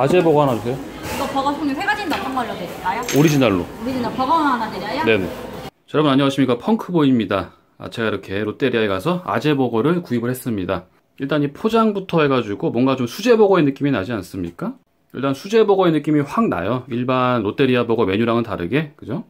아재 버거 하나 주세요. 이거 버거 종류 세 가지인데 어떤 걸로 드릴까요? 오리지널로. 오리지널 버거 하나 드려요? 네네. 자, 여러분 안녕하십니까 펑크보입니다 아, 제가 이렇게 롯데리아에 가서 아재 버거를 구입을 했습니다. 일단 이 포장부터 해가지고 뭔가 좀 수제 버거의 느낌이 나지 않습니까? 일단 수제 버거의 느낌이 확 나요. 일반 롯데리아 버거 메뉴랑은 다르게, 그죠?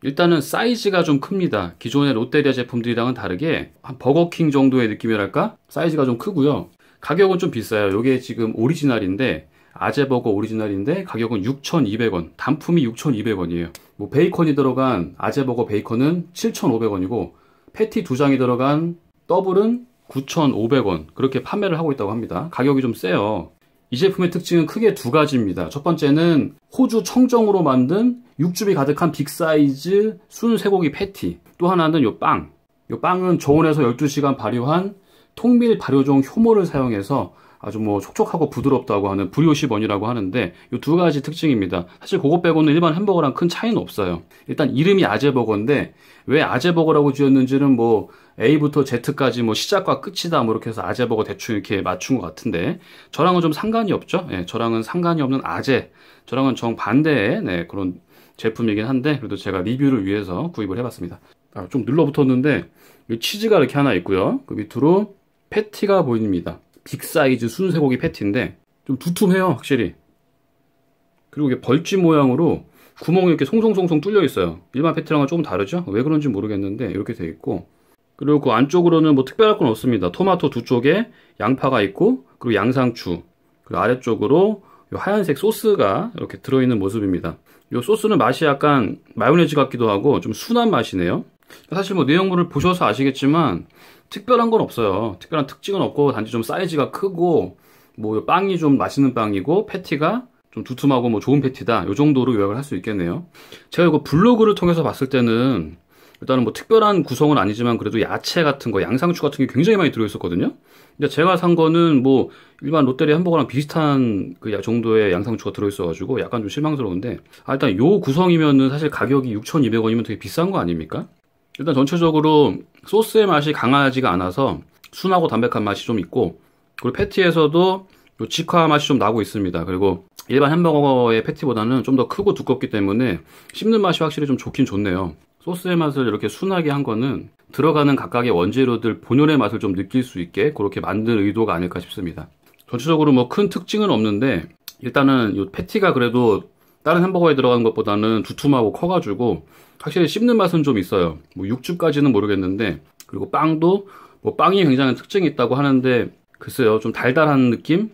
일단은 사이즈가 좀 큽니다. 기존의 롯데리아 제품들이랑은 다르게 한 버거킹 정도의 느낌이랄까? 사이즈가 좀 크고요. 가격은 좀 비싸요. 이게 지금 오리지널인데 아재버거 오리지널인데 가격은 6,200원, 단품이 6,200원이에요. 뭐 베이컨이 들어간 아재버거 베이컨은 7,500원이고 패티 두 장이 들어간 더블은 9,500원 그렇게 판매를 하고 있다고 합니다. 가격이 좀 세요. 이 제품의 특징은 크게 두 가지입니다. 첫 번째는 호주 청정으로 만든 육즙이 가득한 빅사이즈 순 쇠고기 패티. 또 하나는 요 빵. 요 빵은 저온에서 12시간 발효한 통밀 발효종 효모를 사용해서 아주 뭐 촉촉하고 부드럽다고 하는 브리오시 번이라고 하는데 이 두 가지 특징입니다. 사실 그거 빼고는 일반 햄버거랑 큰 차이는 없어요. 일단 이름이 아재버거인데 왜 아재버거라고 지었는지는 뭐 A부터 Z까지 뭐 시작과 끝이다 뭐 이렇게 해서 아재버거 대충 이렇게 맞춘 것 같은데 저랑은 좀 상관이 없죠. 예, 저랑은 상관이 없는 아재, 저랑은 정 반대의 네, 그런 제품이긴 한데 그래도 제가 리뷰를 위해서 구입을 해봤습니다. 아, 좀 눌러붙었는데 치즈가 이렇게 하나 있고요. 그 밑으로 패티가 보입니다. 빅사이즈 순쇠고기 패티인데 좀 두툼해요 확실히 그리고 이게 벌집 모양으로 구멍이 이렇게 송송송송 뚫려 있어요 일반 패티랑은 조금 다르죠? 왜 그런지 모르겠는데 이렇게 돼 있고 그리고 그 안쪽으로는 뭐 특별할 건 없습니다 토마토 두 쪽에 양파가 있고 그리고 양상추 그리고 아래쪽으로 하얀색 소스가 이렇게 들어있는 모습입니다 이 소스는 맛이 약간 마요네즈 같기도 하고 좀 순한 맛이네요 사실 뭐 내용물을 보셔서 아시겠지만 특별한 건 없어요. 특별한 특징은 없고 단지 좀 사이즈가 크고 뭐 빵이 좀 맛있는 빵이고 패티가 좀 두툼하고 뭐 좋은 패티다. 요 정도로 요약을 할 수 있겠네요. 제가 이거 블로그를 통해서 봤을 때는 일단은 뭐 특별한 구성은 아니지만 그래도 야채 같은 거, 양상추 같은 게 굉장히 많이 들어있었거든요. 근데 제가 산 거는 뭐 일반 롯데리 햄버거랑 비슷한 그 정도의 양상추가 들어있어가지고 약간 좀 실망스러운데 아 일단 요 구성이면은 사실 가격이 6,200원이면 되게 비싼 거 아닙니까? 일단 전체적으로 소스의 맛이 강하지가 않아서 순하고 담백한 맛이 좀 있고 그리고 패티에서도 요 직화 맛이 좀 나고 있습니다. 그리고 일반 햄버거의 패티보다는 좀 더 크고 두껍기 때문에 씹는 맛이 확실히 좀 좋긴 좋네요. 소스의 맛을 이렇게 순하게 한 거는 들어가는 각각의 원재료들 본연의 맛을 좀 느낄 수 있게 그렇게 만든 의도가 아닐까 싶습니다. 전체적으로 뭐 큰 특징은 없는데 일단은 이 패티가 그래도 다른 햄버거에 들어가는 것보다는 두툼하고 커가지고 확실히 씹는 맛은 좀 있어요. 뭐 육즙까지는 모르겠는데 그리고 빵도 뭐 빵이 굉장히 특징이 있다고 하는데 글쎄요 좀 달달한 느낌?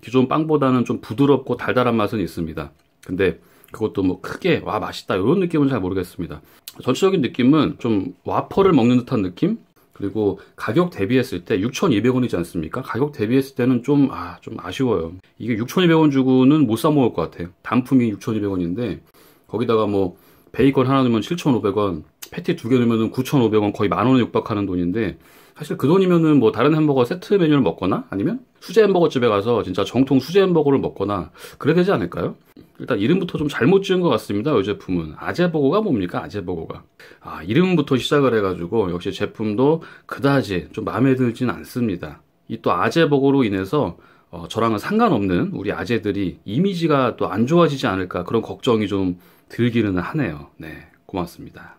기존 빵보다는 좀 부드럽고 달달한 맛은 있습니다. 근데 그것도 뭐 크게 와 맛있다 이런 느낌은 잘 모르겠습니다. 전체적인 느낌은 좀 와퍼를 먹는 듯한 느낌? 그리고 가격 대비했을 때 6,200원이지 않습니까? 가격 대비했을 때는 좀, 아, 좀 아쉬워요. 이게 6,200원 주고는 못 사먹을 것 같아요. 단품이 6,200원인데, 거기다가 뭐, 베이컨 하나 넣으면 7,500원, 패티 두 개 넣으면 9,500원, 거의 만 원에 육박하는 돈인데, 사실 그 돈이면은 뭐 다른 햄버거 세트 메뉴를 먹거나 아니면 수제 햄버거 집에 가서 진짜 정통 수제 햄버거를 먹거나 그래 야 되지 않을까요? 일단 이름부터 좀 잘못 지은 것 같습니다. 이 제품은 아재버거가 뭡니까? 아재버거가 아 이름부터 시작을 해가지고 역시 제품도 그다지 좀 마음에 들진 않습니다. 이 또 아재버거로 인해서 어, 저랑은 상관없는 우리 아재들이 이미지가 또 안 좋아지지 않을까 그런 걱정이 좀 들기는 하네요. 네, 고맙습니다.